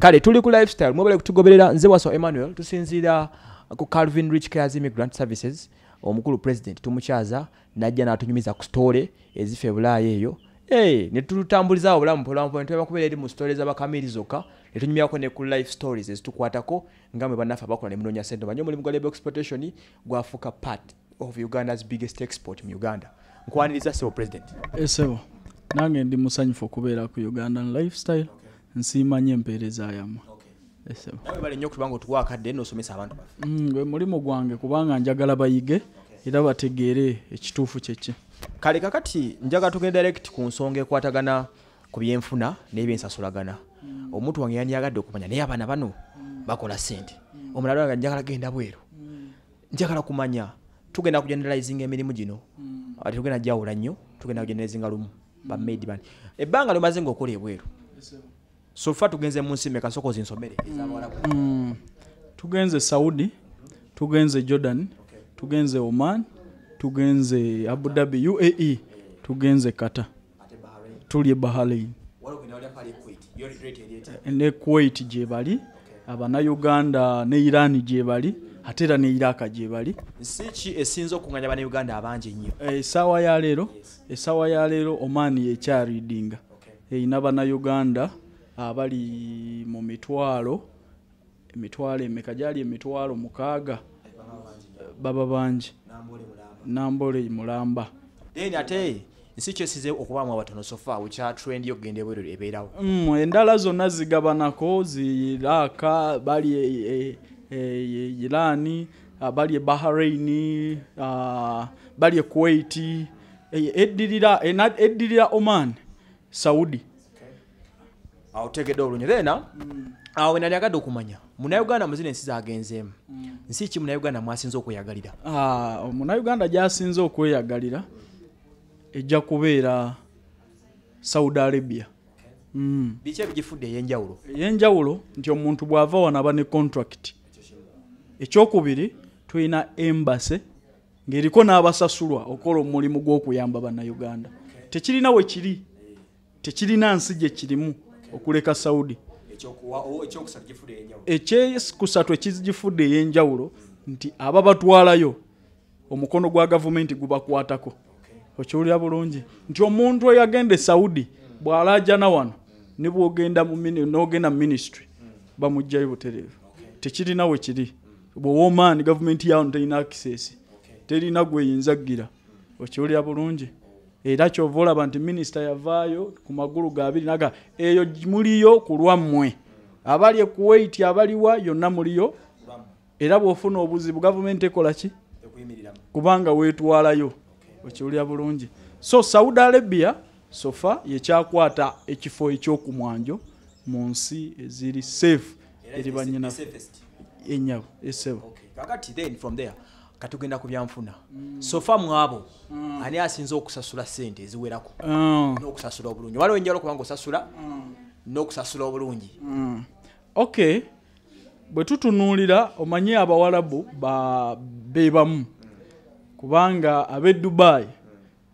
kale tuli ku lifestyle mwebale kutugoberera nze waso emmanuel tusinzira ku calvin rich cares immigrant services omukulu president tumukyaza najja n'atunyumiza ku stole ezifa ebulaaya eyo Hey, netututambulizaawo obulamu mpolampola netulema kubeera eri mu stole z'abakamiri zokka netunyumyako ne ku life stories ezitukwatako nga mwe bannaffe abakola ne munoonya ssente manye omulimu gwa labor exploitation gwafuuka part of uganda's biggest export mu uganda nkwaniriza sebo president esebo eh, nange ndi musanyufu okubeera ku ugandan lifestyle okay. nsimanyo empeereza yamwemulimu mm, gwange kubanga njagala bayige era bategeere ekituufu kyeki kale kakati njagala tugende direct ku nsonga ekwatagana ku byenfuna nebyensasulagana mm. omuntu wange yandi yagadde okumanya naye abaana bano mm. bakola sente omulala wange njagala genda bweru njagala kumanya tugenda kugeneralizinga emirimu gino ate tugenda jawula nnyo tugenda kugeneralizinga lumu bamadiban ebbanga lomaze nga okola ebweru sofa tugenze munsime kasoko zinsomere mm. mm. tugenze saudi tugenze jordan okay. tugenze oman tugenze abu dhabi uae tugenze kata tulye bahrain ne kuwait gyebali okay. abanauganda ne iran gyebali ate era ne iraka gyebali siki esinza okuganya banauganda abangi nyo esaawa eh, yaleero yes. esaawa yaleero omaani yekyaridinga eina okay. e, banauganda abali mu mitwalo emitwalo emeka gyali emitwalo mukaaga baba bangi nambole mulamba then ate nsi kyosize okubaamu abatono sofa wekyatrend okugenda ebwerero ebeerawo mm, endala zonna zigabanako ziraaka bali irani bali e bahraini e, e, e, bali e kuwaiti eddirira oman saudi otegedde olunya thena awo we nalyagadde okumanya munauganda muzina ensi zagenzeemu nsi ki munauganda mwasinze okweyagalira munauganda gyasinze okweyagalira ejja kubeera saudi arabia biki ebigifudde eyenjawulo eyenjawulo nti omuntu bw'ava wanaba ne contract ekyokubiri tulina embase ng'eriko n'abasasulwa okola omulimu gw'okuyamba bannauganda tekirina we kiri tekirina nsi gye kirimu okuleka saudi ekyekusatu ekigifudde eyenjawulo nti ababatwalayo omukono gwa gavumenti gubakwatako okiwulira bulungi nti omuntu eyagenda esaudi bwalajana wano nibwogenda nogenda muministry hmm. bamugjayo butereevu tekirina wekiri bwowomaani gavumenti yawo terina akisesi terina gweyinzaggira okiwulira bulungi era kyovaolaba nti minisita yavaayo ku magulu gabiri naga eyo muliyo ku lwammwe abali ekuwaiti abaliwa yonna muliyo era bwofuna obuzibu gavumenti ekola ki kubanga wetwalayo okiwulira bulungi so saudi arabia sofa yekyakwata ekifo ekyokumwanjo mu nsi eziri safe eri banyina enyaw esebo katugenda kubyanfuna mm. sofa mwabo mm. ani asinza okusasula sente eziwerako mm. nokusasula obulungi waliwo enjala okubanga osasula mm. nokusasula obulungi mm. ok bwetutunuulira omanye abawalabu bebamu kubanga ab'e dubayi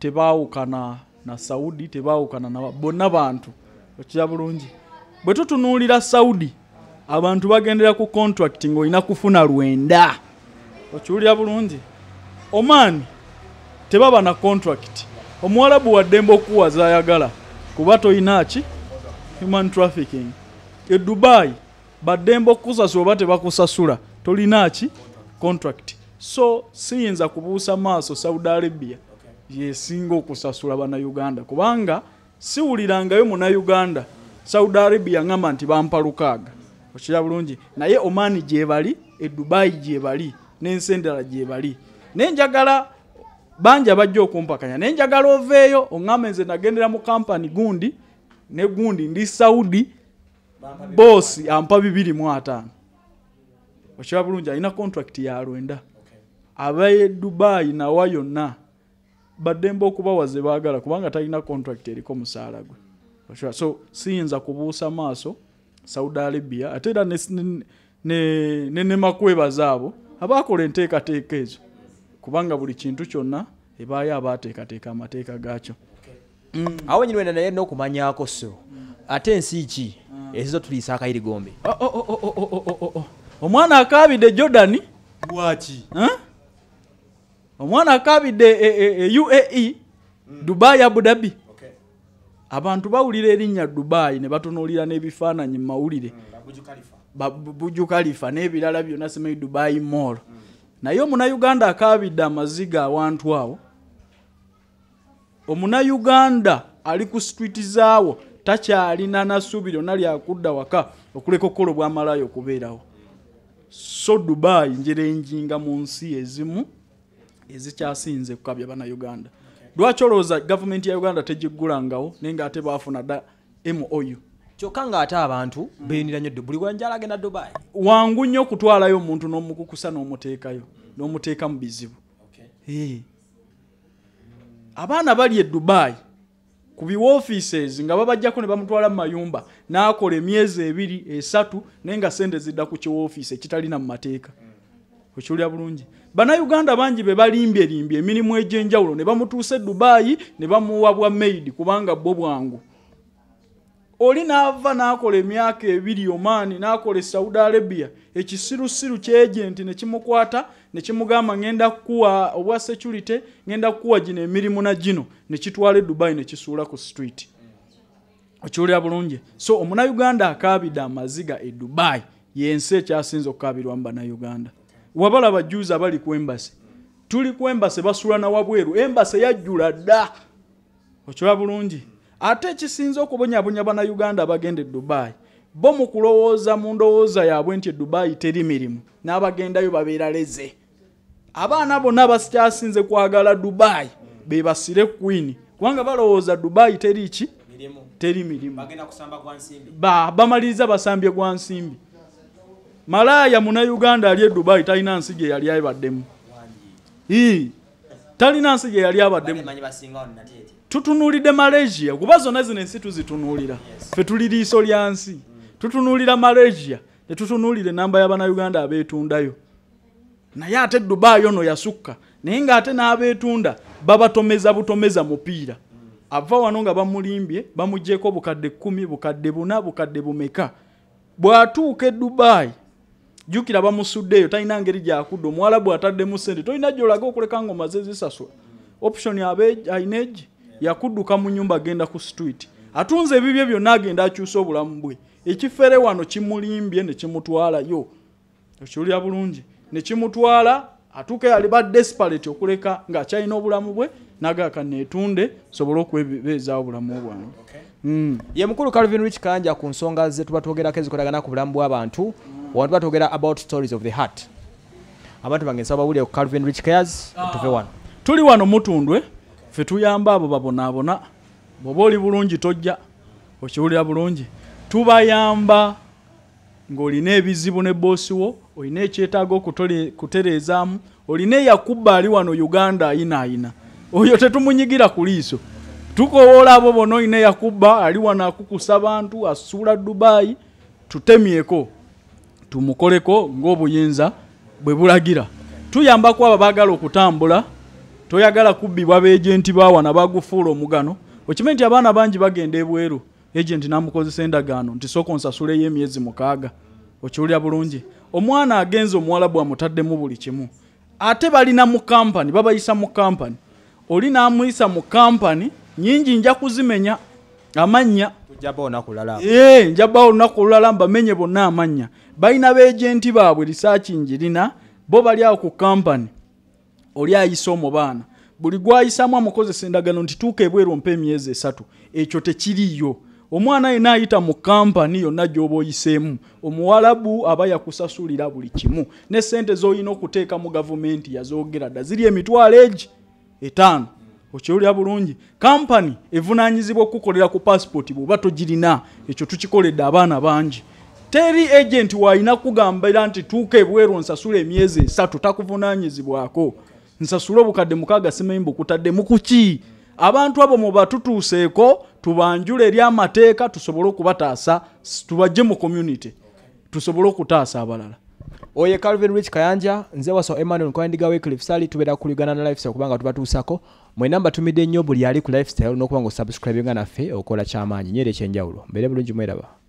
tebaawukana na saudi tebaawukana na bonna bantu okira bulungi bwetutunuulira saudi abantu bagendera ku contracting olina kufuna lwenda okiwulira bulungi omaani tebaba na contract omuwalabu waddemba okuwa zayagala kuba tolinaki human trafficking e dubai baddemba okusasula oba tebakusasula tolinaki contract so siyinza kubuusa maaso saudi arabia yesinga okusasula bannauganda kubanga siwulirangayo munauganda saudi arabia ngamba nti bampa lukaaga okira bulungi naye omaani gyebali e dubai gyebali nensi endala gyebali naye njagala bangi abajja okumpakanya naye njagala oveeyo oŋŋambe nze nagendera mu kampani gundi ne gundi ndi saudi boosi ampa 25 okiba bulungi alina contract ya lwenda abaye dubaayi nawa yonna baddemba okubawa ze baagala kubanga talina contract eriko musaala gwe so siyinza kubuusa maaso saudi arabia ate era ne nemakwebaza abo abakola enteekateeka ezo kubanga buli kintu kyonna ebaayo abateekateeka amateeka gaakyo mm. awo nyinwena naye nokumanyako so ate ensi ki ezizo tuliisa akayirigombe omwana akaabidde jordani lwaki eh? omwana akaabidde e, e, e uae mm. dubaayi abudabi abantu bawulira erinnya dubaayi ne batunuulira n'ebifaananyi mu mawulire mm, buju kalifa n'ebirala byonna semayi e dubai mall naye omunauganda akaabidde amaziga awantu awo omunauganda ali ku sitwiti zaawo takyalina nasuubi lyonna lyakudda waka okuleka okukola obwamalayo okubeerawo so dubai njera enjinga mu nsi ezimu ezikyasinze kukabya banauganda lwaki olowooza gavumenti ya uganda tegiggulangawo naye ngaate baafuna dda mou kyokka ng'ate abantu beyunira nnyo buli wanjala agenda dubayi wangu nnyo okutwalayo omuntu n'omukukusa n'omuteekayo n'omuteeka mu bizibu eh. abaana bali e dubayi ku biwofiises nga babajjako ne bamutwala mu mayumba n'akola emyezi ebiri esatu naye nga sente zidda ku kiwofiisi ekitalina mu mateeka hmm. okiwulya bulungi bannayuganda bangi be balimbyerimbya emirimu egy'enjawulo ne bamutuusa e dubayi ne bamuwa bwa maidi kubanga bwo bwangu oli n'ava n'akola emyaka ebiri omaani n'akola e saudi arabia ekisirusiru kyegenti ne kimukwata ne kimugamba ŋenda kukuwa obwa security ŋenda kukuwa gino emirimu na gino ne kitwala edubayi ne kisuula ku street okiwulira bulungi so omunauganda akaabidde amaziga e dubayi yensi ekyasinza okukaabirwamu bannauganda wabalaba jjuzi abali ku embasi tuli ku embasi basuula na wabweru embasi yajjula dda okiwulira bulungi mm. ate ekisinza okubonyabonya bannayuganda abagenda e dubaayi bo mu kulowooza mu ndowooza yaabwe nti edubaayi teri mirimu n'abagendayo babeera leze abaana bonna abakyasinze kwagala dubaayi bebasire kwini kubanga balowooza dubaayi teriki teri mirimu bamaliriza basambye gwa nsimbi malaaya munayuganda ali edubaayi talina nsi gye yali ayibaddemu talina nsi gye yali abaddemu tutunulide malaysia kuba zonna zino ensi tuzitunulira fe tuli liiso lyansi mm. tutunulira malaysia netutunulire enamba yabanauganda abetundayo naye ate dubai ono yasukka naye ngaate n'abetunda babatomeza butomeza mupiira mm. ava wano nga bamulimbye bamugjeko bukadde kumi bukadde buna bukadde bumeka bwatuuka edubaayi jukira bamusuddeeyo talina ngeri gyakudda omuwala bwataddemu sente tolina gyolaga okuleka nga omaze zisasula mm. opusioni aba ayina egi yakudduka mu nyumba agenda ku street atunze ebibye byonna agenda akyusa obulamu bwe ekifere wano kimulimbye nekimutwalayo okiwulira bulungi nekimutwala atuuka yali ba desperate okuleka ngaakyalina obulamu bwe nagaka neetunde sobole okwebeezaawo bulamu bwange mm. ye mukulu calvin rich kanja ku nsonga ze tuba twogerako ezikolagana ku bulamu bw'abantu wan tuba twogera about stories of the heart abantu bange nsaba bawulire ku calvin rich cares tuve ah. wano tuli wano mutundwe eh? ffe tuyamba abo babonaabona bwoba oli bulungi tojja okiwulira bulungi tubayamba ng'olina ebizibu ne boosi wo olina ekyetaaga okutereezaamu olina eyakubba ali wano uganda ayina ayina oyo tetumunyigira ku liiso tukowoola abo bona olina eyakubba ali wano akukusa bantu asuula dubaayi tutemyeko tumukoleko ng'obuyinza bwe bulagira tuyambako abo baagala okutambula toyagala kubbibwa baegenti ba wana bagufuula omugano okimanye nti abaana bangi bagenda ebweru egenti namukozesa endagaano nti sooka onsasuleyo emyezi mukaaga okiwulira bulungi omwana agenza omuwala bwamutaddemu buli kimu ate balina mu kampani babayisa mu kampani oli namuyisa mu kampani nyingi nja kuzimenya amanya njabawo olunaku olulala eh, mbamenye bonna amanya balina begenti baabwe risaaki njirina bo bali awo ku kampani oli ayisa omubaana buli gwayisamu amukozesa endagano nti tuuka ebweru mpa emyezi esatu ekyo tekiriyo omwana yena ayita mu kampani yonna gyoba oyiseemu omuwalabu aba yakusasulira buli kimu nesente zoyina okuteeka mu gavumenti yazogera dda ziri emitwalo egi etaano okyolya bulungi kampani evunanyizibwa okukolera ku pasipooti bweoba togirina ekyo tukikoledde abaana bangi teri agenti waayina kugambira nti tuuka ebweru nsasula emyezi esatu takuvunanyizibwako nsasula obukadde mukaaga simaimbu kutaddemu kuki abantu abo mubatutuuseeko tubanjula eri amateeka tusobole okubataasa tubajje mu community tusobole okutaasa abalala oye calvin rich kayanja nze waso emmanuel nkwandiga wecliff sali tubeera kuligana na lifestyle kubanga tubatuusako mwenamba tumidde ennyo buli ali ku lifestyle n'okuba nga osubscribe nga naffe okola kyamaanyi nyeera ekyenjawulo mbeere bulungi mweraba